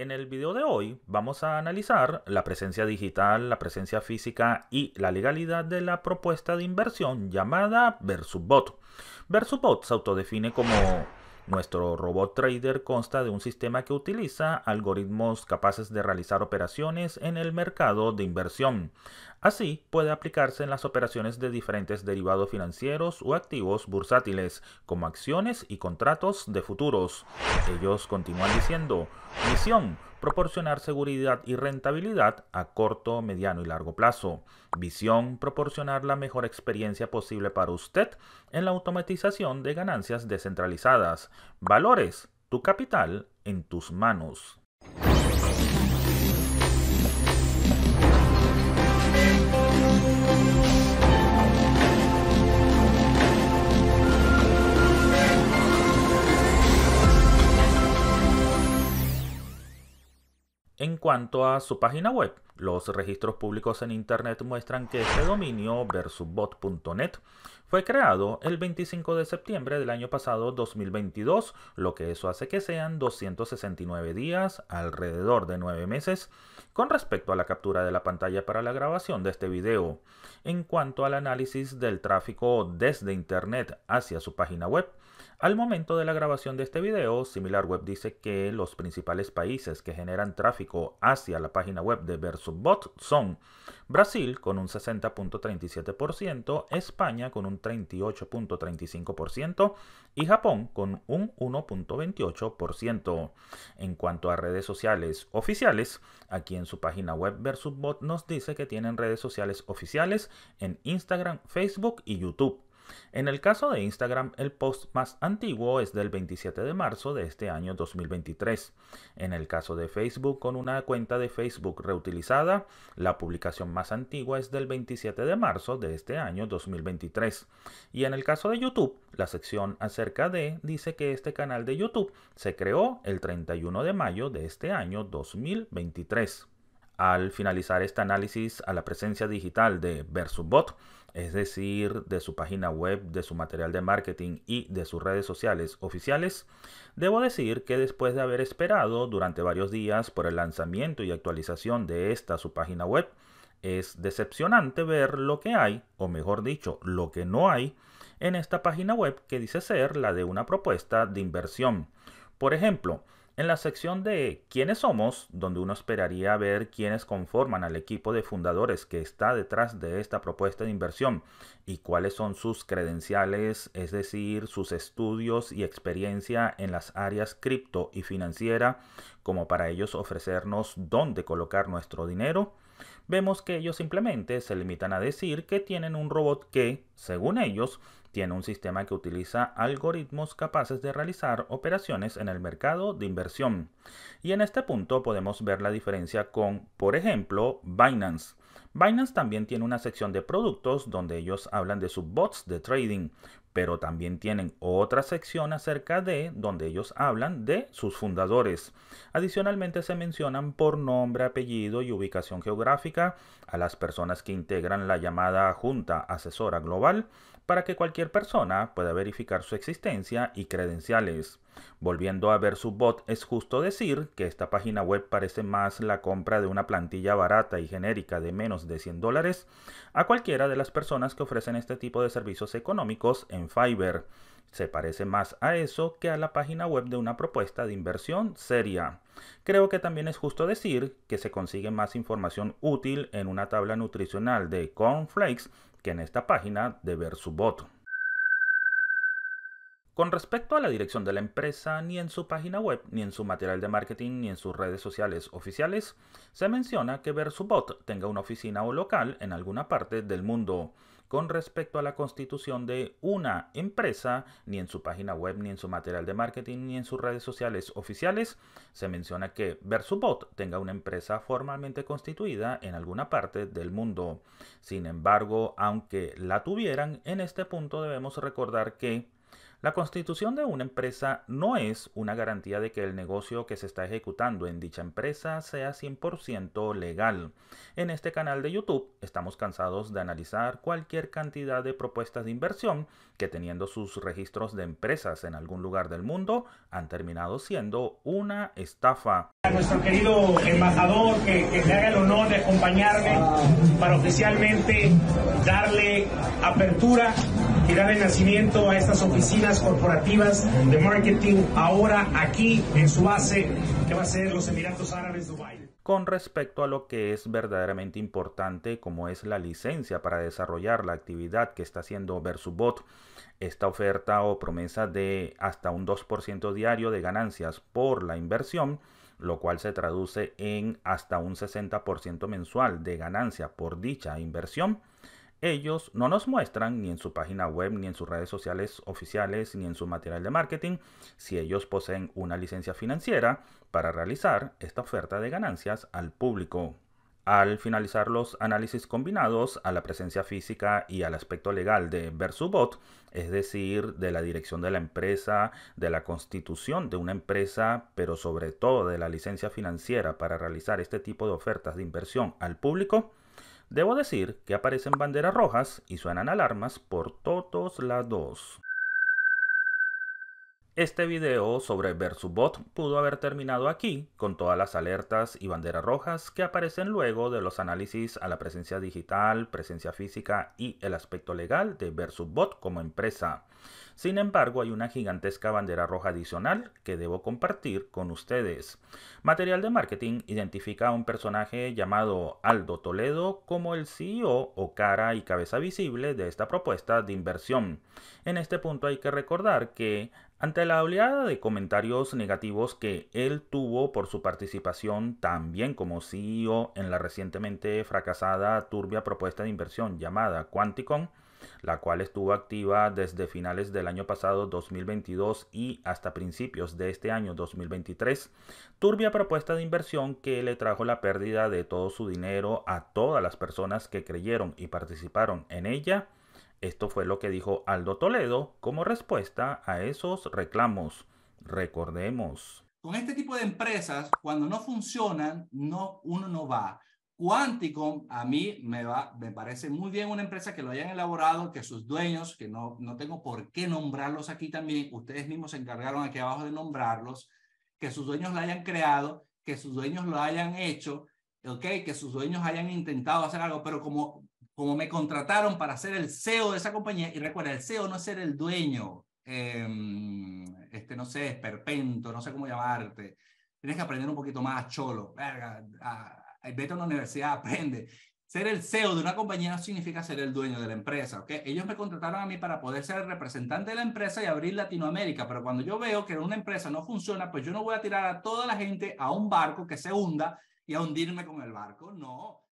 En el video de hoy vamos a analizar la presencia digital, la presencia física y la legalidad de la propuesta de inversión llamada Versubot. Versubot se autodefine como nuestro robot trader consta de un sistema que utiliza algoritmos capaces de realizar operaciones en el mercado de inversión. Así, puede aplicarse en las operaciones de diferentes derivados financieros o activos bursátiles, como acciones y contratos de futuros. Ellos continúan diciendo, misión, proporcionar seguridad y rentabilidad a corto, mediano y largo plazo. Visión, proporcionar la mejor experiencia posible para usted en la automatización de ganancias descentralizadas. Valores, tu capital en tus manos. En cuanto a su página web, los registros públicos en Internet muestran que este dominio versusbot.net fue creado el 25 de septiembre del año pasado 2022, lo que eso hace que sean 269 días, alrededor de 9 meses, con respecto a la captura de la pantalla para la grabación de este video. En cuanto al análisis del tráfico desde Internet hacia su página web, al momento de la grabación de este video, SimilarWeb dice que los principales países que generan tráfico hacia la página web de VersusBot son Brasil con un 60.37%, España con un 38.35% y Japón con un 1.28%. En cuanto a redes sociales oficiales, aquí en su página web VersusBot nos dice que tienen redes sociales oficiales en Instagram, Facebook y YouTube. En el caso de Instagram, el post más antiguo es del 27 de marzo de este año 2023. En el caso de Facebook, con una cuenta de Facebook reutilizada, la publicación más antigua es del 27 de marzo de este año 2023. Y en el caso de YouTube, la sección acerca de dice que este canal de YouTube se creó el 31 de mayo de este año 2023 al finalizar este análisis a la presencia digital de VersusBot, es decir, de su página web, de su material de marketing y de sus redes sociales oficiales, debo decir que después de haber esperado durante varios días por el lanzamiento y actualización de esta su página web, es decepcionante ver lo que hay, o mejor dicho, lo que no hay, en esta página web que dice ser la de una propuesta de inversión. Por ejemplo, en la sección de ¿Quiénes somos?, donde uno esperaría ver quiénes conforman al equipo de fundadores que está detrás de esta propuesta de inversión y cuáles son sus credenciales, es decir, sus estudios y experiencia en las áreas cripto y financiera, como para ellos ofrecernos dónde colocar nuestro dinero, vemos que ellos simplemente se limitan a decir que tienen un robot que, según ellos, tiene un sistema que utiliza algoritmos capaces de realizar operaciones en el mercado de inversión. Y en este punto podemos ver la diferencia con, por ejemplo, Binance. Binance también tiene una sección de productos donde ellos hablan de sus bots de trading, pero también tienen otra sección acerca de donde ellos hablan de sus fundadores. Adicionalmente se mencionan por nombre, apellido y ubicación geográfica a las personas que integran la llamada Junta Asesora Global para que cualquier persona pueda verificar su existencia y credenciales. Volviendo a ver su bot, es justo decir que esta página web parece más la compra de una plantilla barata y genérica de menos de 100 dólares a cualquiera de las personas que ofrecen este tipo de servicios económicos en Fiverr. Se parece más a eso que a la página web de una propuesta de inversión seria. Creo que también es justo decir que se consigue más información útil en una tabla nutricional de cornflakes que en esta página de Ver su voto. Con respecto a la dirección de la empresa, ni en su página web, ni en su material de marketing, ni en sus redes sociales oficiales, se menciona que VersuBot tenga una oficina o local en alguna parte del mundo. Con respecto a la constitución de una empresa, ni en su página web, ni en su material de marketing, ni en sus redes sociales oficiales, se menciona que VersuBot tenga una empresa formalmente constituida en alguna parte del mundo. Sin embargo, aunque la tuvieran, en este punto debemos recordar que la constitución de una empresa no es una garantía de que el negocio que se está ejecutando en dicha empresa sea 100% legal. En este canal de YouTube estamos cansados de analizar cualquier cantidad de propuestas de inversión que teniendo sus registros de empresas en algún lugar del mundo han terminado siendo una estafa. nuestro querido embajador que, que haga el honor de acompañarme para oficialmente darle apertura y el nacimiento a estas oficinas corporativas de marketing ahora aquí en su base, que va a ser los Emiratos Árabes Dubái. Con respecto a lo que es verdaderamente importante, como es la licencia para desarrollar la actividad que está haciendo VersuBot, esta oferta o promesa de hasta un 2% diario de ganancias por la inversión, lo cual se traduce en hasta un 60% mensual de ganancia por dicha inversión, ellos no nos muestran ni en su página web, ni en sus redes sociales oficiales, ni en su material de marketing si ellos poseen una licencia financiera para realizar esta oferta de ganancias al público. Al finalizar los análisis combinados a la presencia física y al aspecto legal de VersuBot, es decir, de la dirección de la empresa, de la constitución de una empresa, pero sobre todo de la licencia financiera para realizar este tipo de ofertas de inversión al público, Debo decir que aparecen banderas rojas y suenan alarmas por todos lados. Este video sobre VersuBot pudo haber terminado aquí, con todas las alertas y banderas rojas que aparecen luego de los análisis a la presencia digital, presencia física y el aspecto legal de VersusBot como empresa. Sin embargo, hay una gigantesca bandera roja adicional que debo compartir con ustedes. Material de Marketing identifica a un personaje llamado Aldo Toledo como el CEO o cara y cabeza visible de esta propuesta de inversión. En este punto hay que recordar que ante la oleada de comentarios negativos que él tuvo por su participación también como CEO en la recientemente fracasada turbia propuesta de inversión llamada Quanticon, la cual estuvo activa desde finales del año pasado 2022 y hasta principios de este año 2023, turbia propuesta de inversión que le trajo la pérdida de todo su dinero a todas las personas que creyeron y participaron en ella, esto fue lo que dijo Aldo Toledo como respuesta a esos reclamos. Recordemos. Con este tipo de empresas, cuando no funcionan, no, uno no va. cuántico a mí me, me parece muy bien una empresa que lo hayan elaborado, que sus dueños, que no, no tengo por qué nombrarlos aquí también, ustedes mismos se encargaron aquí abajo de nombrarlos, que sus dueños lo hayan creado, que sus dueños lo hayan hecho, okay, que sus dueños hayan intentado hacer algo, pero como como me contrataron para ser el CEO de esa compañía, y recuerda, el CEO no es ser el dueño, em, este, no sé, perpento, no sé cómo llamarte, tienes que aprender un poquito más, cholo, verga, a, a, vete a una universidad, aprende. Ser el CEO de una compañía no significa ser el dueño de la empresa, ¿ok? Ellos me contrataron a mí para poder ser el representante de la empresa y abrir Latinoamérica, pero cuando yo veo que una empresa no funciona, pues yo no voy a tirar a toda la gente a un barco que se hunda y a hundirme con el barco, no.